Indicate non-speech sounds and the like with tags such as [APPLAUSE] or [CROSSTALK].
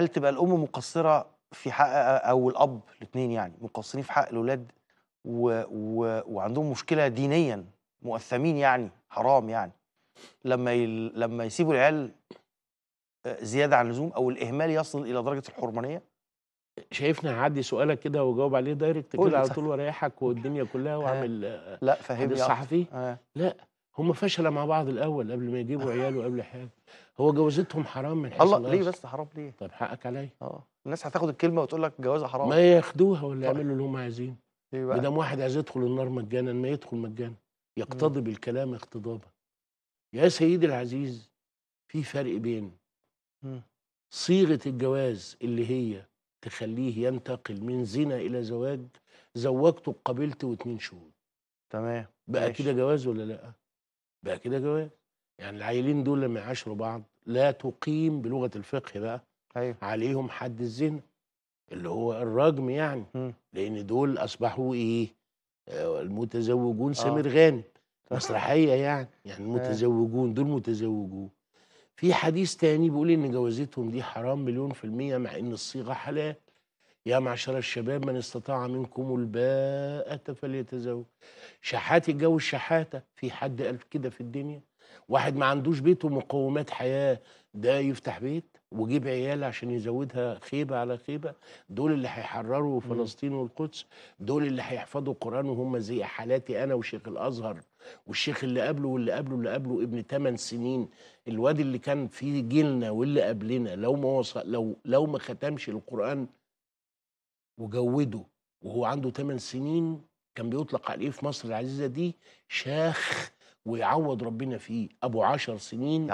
هل تبقى الام مقصره في حق او الاب الاثنين يعني مقصرين في حق الاولاد و... و... وعندهم مشكله دينيا مؤثمين يعني حرام يعني لما ي... لما يسيبوا العيال آه، زياده عن اللزوم او الاهمال يصل الى درجه الحرمانيه شايفني هعدي سؤالك كده واجاوب عليه دايركت كده على طول واريحك والدنيا كلها آه. واعمل آه، لا فهمني الصحفي آه. لا هم فشل مع بعض الأول قبل ما يجيبوا آه. عياله قبل حاجة هو جوازتهم حرام من حيث الله ليه بس حرام ليه؟ طب حقك عليا اه الناس هتاخد الكلمة وتقول لك جوازها حرام ما ياخدوها ولا طيب. يعملوا اللي هم عايزين ليه بقى؟ واحد عايز يدخل النار مجانا ما يدخل مجانا يقتضي بالكلام اقتضابا يا سيدي العزيز في فرق بين صيغة الجواز اللي هي تخليه ينتقل من زنا إلى زواج زوجته قبلت واتنين شهود تمام بقى كده جواز ولا لأ؟ بقى كده جواز يعني العيلين دول لما يعاشروا بعض لا تقيم بلغه الفقه بقى أيوه. عليهم حد الزنا اللي هو الرجم يعني م. لان دول اصبحوا ايه آه، المتزوجون آه. سمير غانم [LAUGHS] مسرحيه يعني يعني المتزوجون آه. دول متزوجون في حديث تاني بيقول ان جوازتهم دي حرام مليون في المية مع ان الصيغه حلال يا معشر الشباب من استطاع منكم الباءة فليتزوج شحات يتجوز شحاتة في حد قال كده في الدنيا واحد ما عندوش بيت ومقومات حياة ده يفتح بيت ويجيب عيال عشان يزودها خيبة على خيبة دول اللي هيحرروا فلسطين والقدس دول اللي هيحفظوا القرآن وهم زي حالاتي أنا وشيخ الأزهر والشيخ اللي قبله واللي قبله اللي قبله ابن 8 سنين الواد اللي كان في جيلنا واللي قبلنا لو ما وصل لو لو ما ختمش القرآن وجوده وهو عنده 8 سنين كان بيطلق عليه في مصر العزيزه دي شاخ ويعوض ربنا فيه ابو 10 سنين